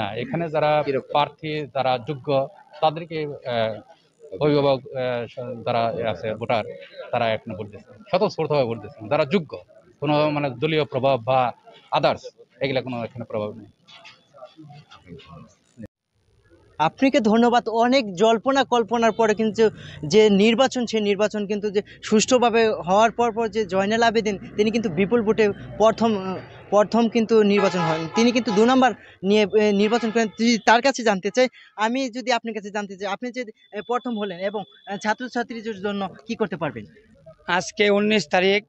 না এখানে যারা প্রার্থী যারা যোগ্য তাদেরকে অভিভাবক যারা আছে ভোটার তারা এখন বলতেছে স্বতঃস্ফূর্তভাবে দিচ্ছে যারা যোগ্য কোনো মানে দলীয় প্রভাব বা আদার্স এগুলো কোনো এখানে প্রভাব নেই আপনাকে ধন্যবাদ অনেক জল্পনা কল্পনার পরে কিন্তু যে নির্বাচন সেই নির্বাচন কিন্তু যে সুষ্ঠুভাবে হওয়ার পর পর যে জয়নাল আবেদিন তিনি কিন্তু বিপুল ভোটে প্রথম প্রথম কিন্তু নির্বাচন হন তিনি কিন্তু দু নম্বর নিয়ে নির্বাচন করেন তার কাছে জানতে চাই আমি যদি আপনার কাছে জানতে চাই আপনি যে প্রথম হলেন এবং ছাত্রছাত্রীদের জন্য কি করতে পারবেন আজকে উনিশ তারিখ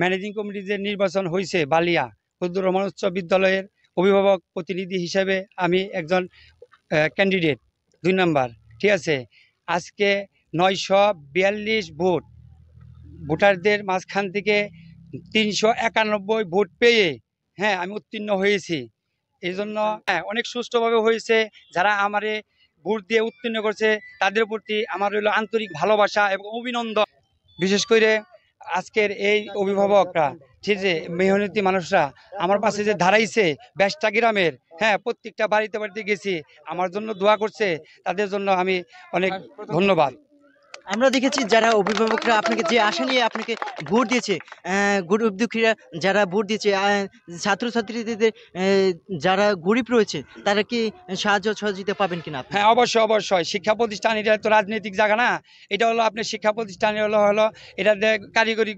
ম্যানেজিং কমিটির যে নির্বাচন হয়েছে বালিয়া ফজলুর রহমান উচ্চ বিদ্যালয়ের অভিভাবক প্রতিনিধি হিসেবে আমি একজন ক্যান্ডিডেট দুই নম্বর ঠিক আছে আজকে নয়শো বিয়াল্লিশ ভোট ভোটারদের মাঝখান থেকে তিনশো একানব্বই ভোট পেয়ে হ্যাঁ আমি উত্তীর্ণ হয়েছি এই জন্য হ্যাঁ।, হ্যাঁ অনেক সুষ্ঠুভাবে হয়েছে যারা আমারে ভোট দিয়ে উত্তীর্ণ করছে তাদের প্রতি আমার হইল আন্তরিক ভালোবাসা এবং অভিনন্দন বিশেষ করে আজকের এই অভিভাবকরা ঠিক যে মেহনতি মানুষরা আমার পাশে যে দাঁড়াইছে ব্যস্তা গ্রামের হ্যাঁ প্রত্যেকটা বাড়িতে বাড়িতে গেছি আমার জন্য দোয়া করছে তাদের জন্য আমি অনেক ধন্যবাদ আমরা দেখেছি যারা অভিভাবকরা আপনাকে যে আশা নিয়ে আপনাকে ভোট দিয়েছে গরিব দুঃখীরা যারা ভোট দিয়েছে ছাত্রছাত্রীদের যারা গরিব রয়েছে তারা কি সাহায্য সহযোগিতা পাবেন কিনা হ্যাঁ অবশ্যই অবশ্যই শিক্ষা প্রতিষ্ঠান এটা তো রাজনৈতিক জায়গা না এটা হলো আপনার শিক্ষা প্রতিষ্ঠান হলো হলো এটা কারিগরি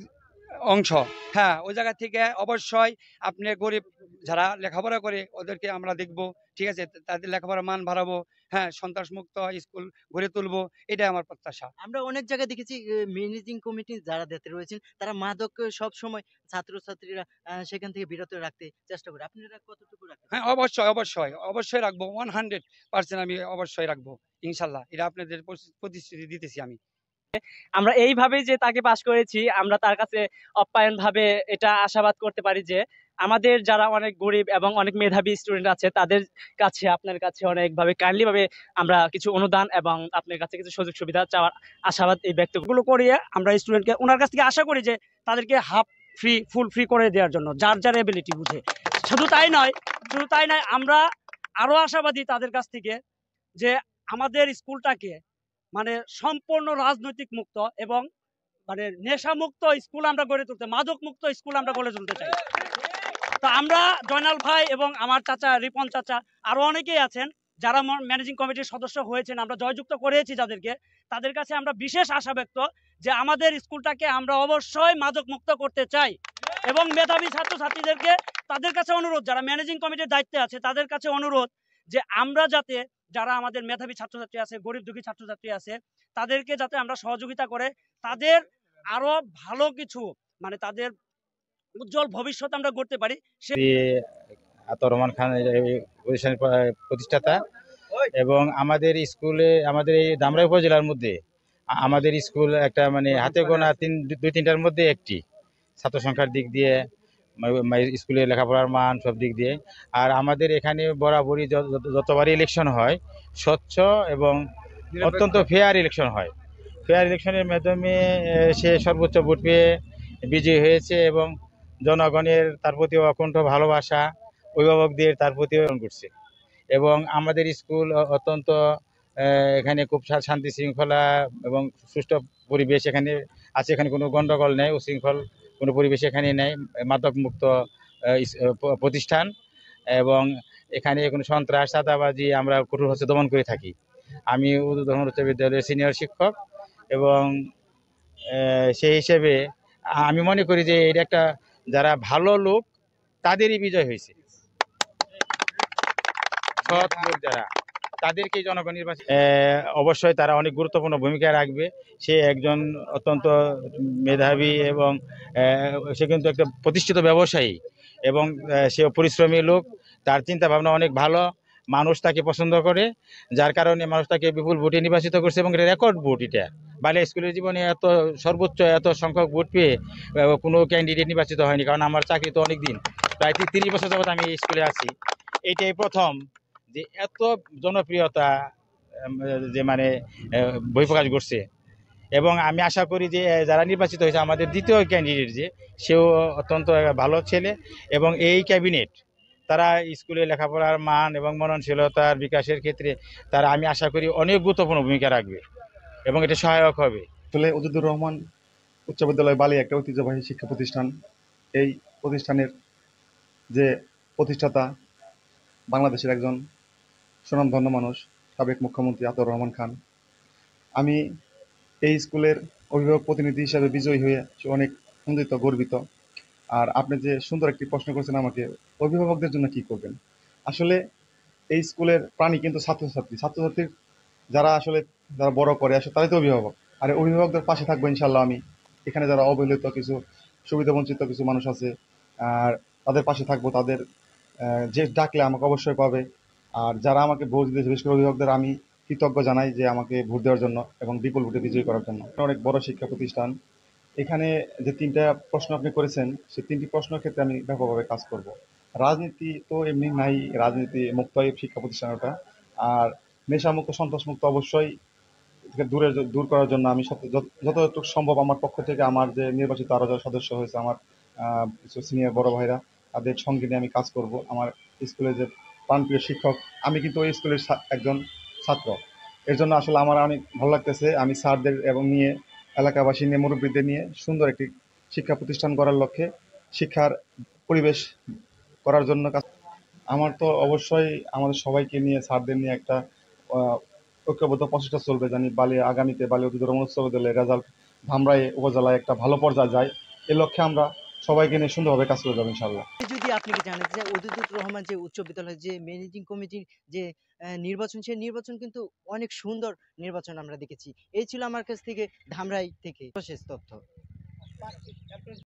অংশ হ্যাঁ ওই জায়গা থেকে অবশ্যই আপনি গরিব যারা লেখাপড়া করে ওদেরকে আমরা দেখব ঠিক আছে তাদের লেখাপড়ার মান বাড়াবো হ্যাঁ সন্ত্রাসমুক্ত স্কুল গড়ে তুলবো এটাই আমার প্রত্যাশা আমরা অনেক জায়গায় দেখেছি ম্যানেজিং কমিটি যারা দেখতে রয়েছেন তারা মাদক সব সময় ছাত্রছাত্রীরা সেখান থেকে বিরত রাখতে চেষ্টা করে আপনারা কতটুকু রাখবেন হ্যাঁ অবশ্যই অবশ্যই অবশ্যই রাখবো ওয়ান হান্ড্রেড পার্সেন্ট আমি অবশ্যই রাখবো ইনশাল্লাহ এটা আপনাদের প্রতিশ্রুতি দিতেছি আমি আমরা এইভাবেই যে তাকে পাশ করেছি আমরা তার কাছে অপ্যায়ন ভাবে এটা আশাবাদ করতে পারি যে আমাদের যারা অনেক গরিব এবং অনেক মেধাবী স্টুডেন্ট আছে তাদের কাছে আপনার কাছে অনেকভাবে কাইন্ডলিভাবে আমরা কিছু অনুদান এবং আপনার কাছে কিছু সুযোগ সুবিধা চাওয়ার আশাবাদ এই ব্যক্তিগুলো করিয়ে আমরা স্টুডেন্টকে ওনার কাছ থেকে আশা করি যে তাদেরকে হাফ ফ্রি ফুল ফ্রি করে দেওয়ার জন্য যার যার এবিলিটি বুঝে শুধু তাই নয় শুধু তাই নয় আমরা আরও আশাবাদী তাদের কাছ থেকে যে আমাদের স্কুলটাকে মানে সম্পূর্ণ রাজনৈতিক মুক্ত এবং মানে নেশামুক্ত স্কুল আমরা গড়ে তুলতে মাদক মুক্ত স্কুল আমরা গড়ে তুলতে চাই তো আমরা জয়নাল ভাই এবং আমার চাচা রিপন চাচা আরও অনেকেই আছেন যারা ম্যানেজিং কমিটির সদস্য হয়েছেন আমরা জয়যুক্ত করেছি যাদেরকে তাদের কাছে আমরা বিশেষ আশা ব্যক্ত যে আমাদের স্কুলটাকে আমরা অবশ্যই মাদক মুক্ত করতে চাই এবং মেধাবী ছাত্রছাত্রীদেরকে তাদের কাছে অনুরোধ যারা ম্যানেজিং কমিটির দায়িত্বে আছে তাদের কাছে অনুরোধ যে আমরা যাতে যারা আমাদের মেধাবী ছাত্রছাত্রী আছে গরিব দুঃখী ছাত্রছাত্রী আছে তাদেরকে যাতে আমরা সহযোগিতা করে তাদের আরো ভালো কিছু মানে তাদের উজ্জ্বল ভবিষ্যৎ আমরা করতে পারি রহমান খান প্রতিষ্ঠানের প্রতিষ্ঠাতা এবং আমাদের স্কুলে আমাদের এই দামরা উপজেলার মধ্যে আমাদের স্কুল একটা মানে হাতে গোনা তিন দুই তিনটার মধ্যে একটি ছাত্র সংখ্যার দিক দিয়ে স্কুলে লেখাপড়ার মান সব দিক দিয়ে আর আমাদের এখানে বরাবরই যতবারই ইলেকশন হয় স্বচ্ছ এবং অত্যন্ত ফেয়ার ইলেকশন হয় ফেয়ার ইলেকশনের মাধ্যমে সে সর্বোচ্চ ভোট পেয়ে বিজয়ী হয়েছে এবং জনগণের তার প্রতি অকণ্ঠ ভালোবাসা অভিভাবকদের তার প্রতি করছে এবং আমাদের স্কুল অত্যন্ত এখানে খুব শান্তি শৃঙ্খলা এবং সুষ্ঠু পরিবেশ এখানে আছে এখানে কোনো গণ্ডগোল নেই উশৃঙ্খল কোনো পরিবেশ এখানে নেই মাদকমুক্ত প্রতিষ্ঠান এবং এখানে কোনো সন্ত্রাস চাঁদাবাজি আমরা কঠোর হচ্ছে দমন করে থাকি আমি ধর্ম উচ্চ বিদ্যালয়ের সিনিয়র শিক্ষক এবং সেই হিসেবে আমি মনে করি যে এটা একটা যারা ভালো লোক তাদেরই বিজয় হয়েছে সৎ লোক যারা তাদেরকে জনগণ নির্বাচিত অবশ্যই তারা অনেক গুরুত্বপূর্ণ ভূমিকা রাখবে সে একজন অত্যন্ত মেধাবী এবং সে কিন্তু একটা প্রতিষ্ঠিত ব্যবসায়ী এবং সে পরিশ্রমী লোক তার চিন্তা ভাবনা অনেক ভালো মানুষ তাকে পছন্দ করে যার কারণে মানুষ তাকে বিপুল ভোটে নির্বাচিত করছে এবং রেকর্ড ভোট এটা বালিয়া স্কুলের জীবনে এত সর্বোচ্চ এত সংখ্যক ভোট পেয়ে কোনো ক্যান্ডিডেট নির্বাচিত হয়নি কারণ আমার চাকরি তো অনেক দিন প্রায় তিরিশ বছর যাবৎ আমি স্কুলে আছি এটাই প্রথম যে এত জনপ্রিয়তা যে মানে বহিপ্রকাশ করছে এবং আমি আশা করি যে যারা নির্বাচিত হয়েছে আমাদের দ্বিতীয় ক্যান্ডিডেট যে সেও অত্যন্ত ভালো ছেলে এবং এই ক্যাবিনেট তারা স্কুলে লেখাপড়ার মান এবং মননশীলতার বিকাশের ক্ষেত্রে তারা আমি আশা করি অনেক গুরুত্বপূর্ণ ভূমিকা রাখবে এবং এটা সহায়ক হবে তাহলে অজিদুর রহমান উচ্চ বিদ্যালয় বালি একটা ঐতিহ্যবাহী শিক্ষা প্রতিষ্ঠান এই প্রতিষ্ঠানের যে প্রতিষ্ঠাতা বাংলাদেশের একজন সুনামধন্য মানুষ সাবেক মুখ্যমন্ত্রী আতর রহমান খান আমি এই স্কুলের অভিভাবক প্রতিনিধি হিসাবে বিজয়ী হয়ে অনেক আনন্দিত গর্বিত আর আপনি যে সুন্দর একটি প্রশ্ন করেছেন আমাকে অভিভাবকদের জন্য কি করবেন আসলে এই স্কুলের প্রাণী কিন্তু ছাত্রছাত্রী ছাত্রছাত্রীর যারা আসলে যারা বড় করে আসে তারাই তো অভিভাবক আর অভিভাবকদের পাশে থাকবো ইনশাল্লাহ আমি এখানে যারা অবহেলিত কিছু সুবিধাবঞ্চিত কিছু মানুষ আছে আর তাদের পাশে থাকবো তাদের যে ডাকলে আমাকে অবশ্যই পাবে আর যারা আমাকে ভোট দিয়েছে বিশেষ করে অভিভাবকদের আমি কৃতজ্ঞ জানাই যে আমাকে ভোট দেওয়ার জন্য এবং বিপুল ভোটে বিজয়ী করার জন্য অনেক বড় শিক্ষা প্রতিষ্ঠান এখানে যে তিনটা প্রশ্ন আপনি করেছেন সে তিনটি প্রশ্নের ক্ষেত্রে আমি ব্যাপকভাবে কাজ করব রাজনীতি তো এমনি নাই রাজনীতি মুক্ত শিক্ষা প্রতিষ্ঠান ওটা আর নেশামুক্ত সন্ত্রাসমুক্ত অবশ্যই দূরে দূর করার জন্য আমি যতটুকু সম্ভব আমার পক্ষ থেকে আমার যে নির্বাচিত আরো যারা সদস্য হয়েছে আমার সিনিয়র বড় ভাইরা তাদের সঙ্গে নিয়ে আমি কাজ করব আমার স্কুলে যে প্রাণপ্রিয় শিক্ষক আমি কিন্তু ওই স্কুলের একজন ছাত্র এর জন্য আসলে আমার অনেক ভালো লাগতেছে আমি স্যারদের এবং নিয়ে এলাকাবাসী নিয়ে মুরব্বীদের নিয়ে সুন্দর একটি শিক্ষা প্রতিষ্ঠান করার লক্ষ্যে শিক্ষার পরিবেশ করার জন্য কাজ আমার তো অবশ্যই আমাদের সবাইকে নিয়ে স্যারদের নিয়ে একটা ঐক্যবদ্ধ প্রচেষ্টা চলবে জানি বালি আগামীতে বালি অতিথি রমণোৎসব রেজাল্ট ধামরাই উপজেলায় একটা ভালো পর্যায়ে যায় এ লক্ষ্যে আমরা সবাইকে নিয়ে সুন্দরভাবে কাজ করে যাবে ইনশাল্লাহ যদি আপনি জানাতে জানেন যে রহমান যে উচ্চ বিদ্যালয়ের যে ম্যানেজিং কমিটির যে নির্বাচন সেই নির্বাচন কিন্তু অনেক সুন্দর নির্বাচন আমরা দেখেছি এই ছিল আমার কাছ থেকে ধামরাই থেকে শেষ তথ্য